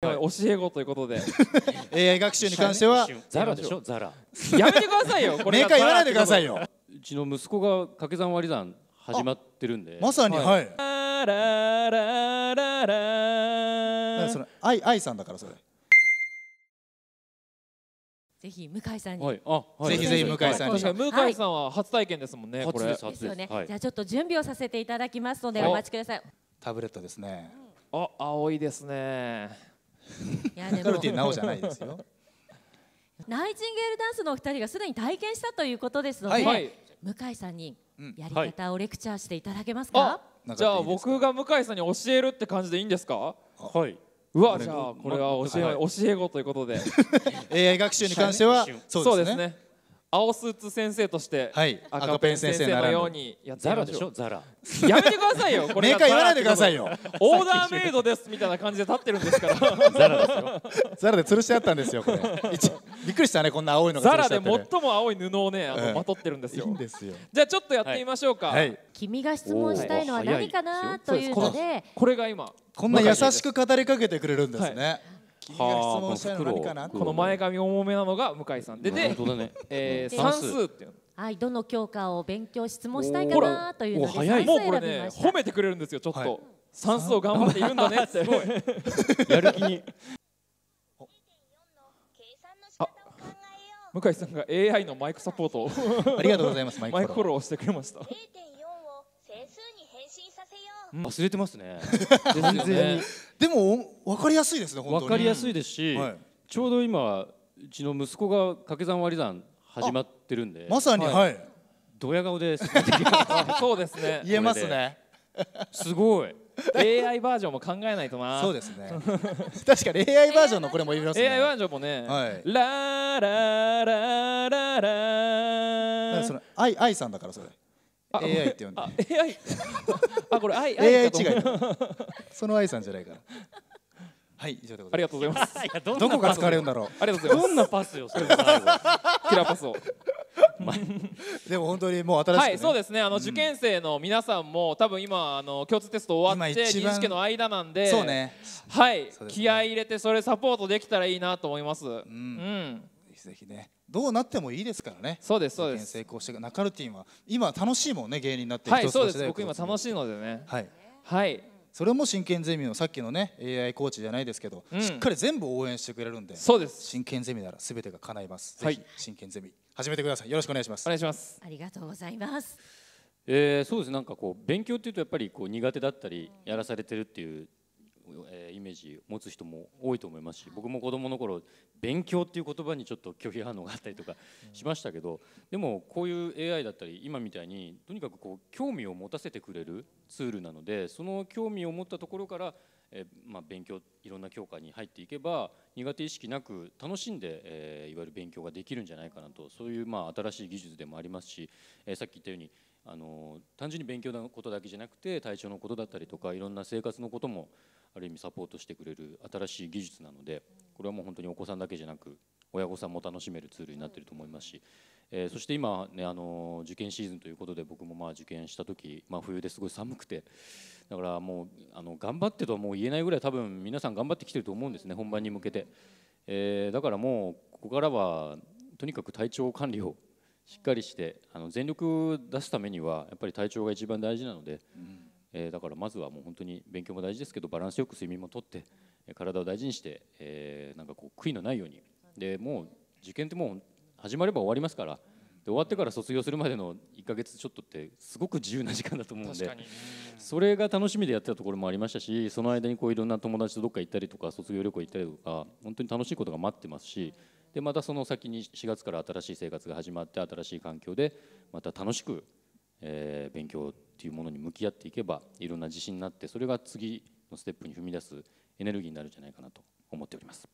教え子ということで AI 学習に関してはザラでしょザラやめてくださいよ これメーカー言わないでくださいようちの息子が掛け算割り算始まってるんでまさにはいラい、それアイアイさんだからそれぜひ向井さんに、はいあはい、ぜひぜひ向井さんに、向井さんは初体験ですもんね、はい、これ初ですよね、はい、じゃあちょっと準備をさせていただきますのでお待ちくださいタブレットですね、うん、あ青いですね カルティなおじゃないですよ。ナイチンゲールダンスのお二人がすでに体験したということですので、はい、向井さんにやり方をレクチャーしていただけますか、じゃあ僕が向井さんに教えるって感じでいいんですかはいじゃあこれは教え,、教え子ということで AI 学習に関してはそうですね青スーツ先生として、赤ペン先生のようにやってザでしょょザラうやめてくださいよこれ メーがカー言わないでくださいよオーダーメイドですみたいな感じで立ってるんですからザラですよザラで吊るしてあったんですよこれ一びっくりしたねこんな青いのがザ吊ラで最も青い布をねあのまとってるんですいいよんですよじゃあちょっとやってみましょうか君が質問したいのは何かなというのでこれが今こんな優しく語りかけてくれるんですね君が質問したいのは何かなこの前髪重めなのが向井さんでで、ねえー、算数っていうのはい、どの教科を勉強質問したいかなというので算数もうこれね褒めてくれるんですよちょっと、はい、算数を頑張っているんだねって やる気に向井さんが AI のマイクサポートを ありがとうございますマイクフォローしてくれました0.4を整数に変身させよう忘れてますね 全然、でも分かりやすいですね本分かりやすいですし、はいちょうど今うちの息子が掛け算割り算始まってるんでまさにはいはいドヤ顔ですそうですね言えますねすごい AI バージョンも考えないとなそうですね確かに AI バージョンのこれも言います AI バージョンもね、はいラララララその I, I さんだからそれ AI って呼んであ AI あこれ AI AI 違いその I さんじゃないからはい以上でございますありがとうございますどこが使われるんだろうありがとうございますどんなパスよそれキラーパスを でも本当にもう新しい、ね、はいそうですねあの受験生の皆さんも、うん、多分今あの共通テスト終わって認識の間なんでそうねはい、ね、気合い入れてそれサポートできたらいいなと思います、うん、うん、ぜひねどうなってもいいですからね。そうですそうです。成功してナカルティンは今楽しいもんね芸人になってはいそうです僕今楽しいのでね。はいはい。それも真剣ゼミのさっきのね AI コーチじゃないですけど、うんしっかり全部応援してくれるんでそうです真剣ゼミならすべてが叶います、はいぜひ真剣ゼミ始めてくださいよろしくお願いしますお願いしますありがとうございます。えー、そうですなんかこう勉強っていうとやっぱりこう苦手だったりやらされてるっていう、えーイメージ持つ人も多いと思いますし僕も子供の頃勉強っていう言葉にちょっと拒否反応があったりとかしましたけど、でもこういう AI だったり今みたいにとにかくこう興味を持たせてくれるツールなのでその興味を持ったところからえまあ、勉強いろんな教科に入っていけば苦手意識なく楽しんで、えいわゆる勉強ができるんじゃないかなとそういう、まあ、新しい技術でもありますし、えさっき言ったようにあの単純に勉強のことだけじゃなくて体調のことだったりとかいろんな生活のこともある意味サポートしてくれる新しい技術なのでこれはもう本当にお子さんだけじゃなく親御さんも楽しめるツールになっていると思いますし、えー、そして今、ね、あの受験シーズンということで僕もまあ受験した時、まあ、冬ですごい寒くてだからもうあの頑張ってとはもう言えないぐらい多分皆さん頑張ってきてると思うんですね本番に向けて、えー、だからもうここからはとにかく体調管理をしっかりしてあの全力出すためにはやっぱり体調が一番大事なので、うん、えー、だからまずはもう本当に勉強も大事ですけどバランスよく睡眠もとって体を大事にして、えー、なんかこう悔いのないようにでもう受験ってもう始まれば終わりますからで終わってから卒業するまでの1か月ちょっとってすごく自由な時間だと思うんでそれが楽しみでやってたところもありましたしその間にこういろんな友達とどっか行ったりとか卒業旅行行ったりとか本当に楽しいことが待ってますし。でまたその先に4月から新しい生活が始まって新しい環境でまた楽しく、えー、勉強っていうものに向き合っていけばいろんな自信になってそれが次のステップに踏み出すエネルギーになるんじゃないかなと思っております。